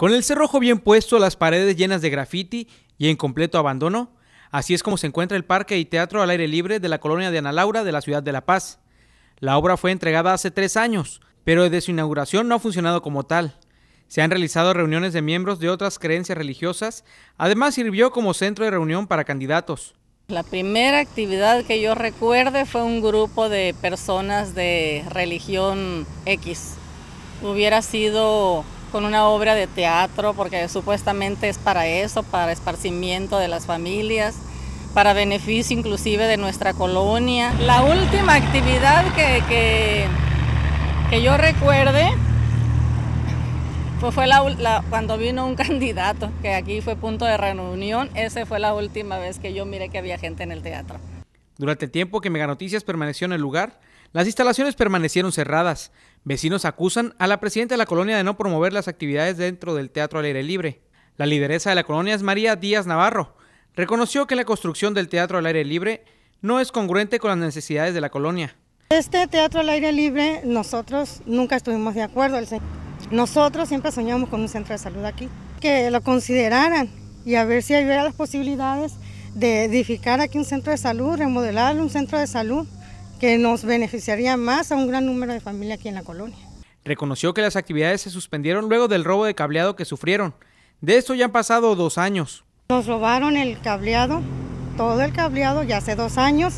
Con el cerrojo bien puesto, las paredes llenas de grafiti y en completo abandono, así es como se encuentra el parque y teatro al aire libre de la colonia de Ana Laura de la ciudad de La Paz. La obra fue entregada hace tres años, pero desde su inauguración no ha funcionado como tal. Se han realizado reuniones de miembros de otras creencias religiosas, además sirvió como centro de reunión para candidatos. La primera actividad que yo recuerde fue un grupo de personas de religión X. Hubiera sido con una obra de teatro, porque supuestamente es para eso, para esparcimiento de las familias, para beneficio inclusive de nuestra colonia. La última actividad que, que, que yo recuerde pues fue la, cuando vino un candidato, que aquí fue punto de reunión, esa fue la última vez que yo miré que había gente en el teatro. Durante el tiempo que Meganoticias permaneció en el lugar, las instalaciones permanecieron cerradas, Vecinos acusan a la presidenta de la colonia de no promover las actividades dentro del teatro al aire libre. La lideresa de la colonia es María Díaz Navarro. Reconoció que la construcción del teatro al aire libre no es congruente con las necesidades de la colonia. Este teatro al aire libre nosotros nunca estuvimos de acuerdo. Nosotros siempre soñamos con un centro de salud aquí, que lo consideraran y a ver si había las posibilidades de edificar aquí un centro de salud, remodelar un centro de salud que nos beneficiaría más a un gran número de familias aquí en la colonia. Reconoció que las actividades se suspendieron luego del robo de cableado que sufrieron. De esto ya han pasado dos años. Nos robaron el cableado, todo el cableado, ya hace dos años.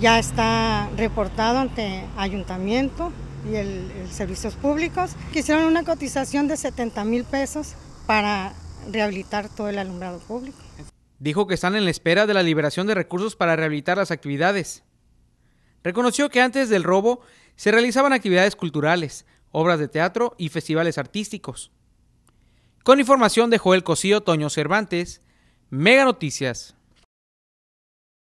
Ya está reportado ante ayuntamiento y el, servicios públicos. Hicieron una cotización de 70 mil pesos para rehabilitar todo el alumbrado público. Dijo que están en la espera de la liberación de recursos para rehabilitar las actividades. Reconoció que antes del robo se realizaban actividades culturales, obras de teatro y festivales artísticos. Con información de Joel Cosío, Toño Cervantes, Mega Noticias.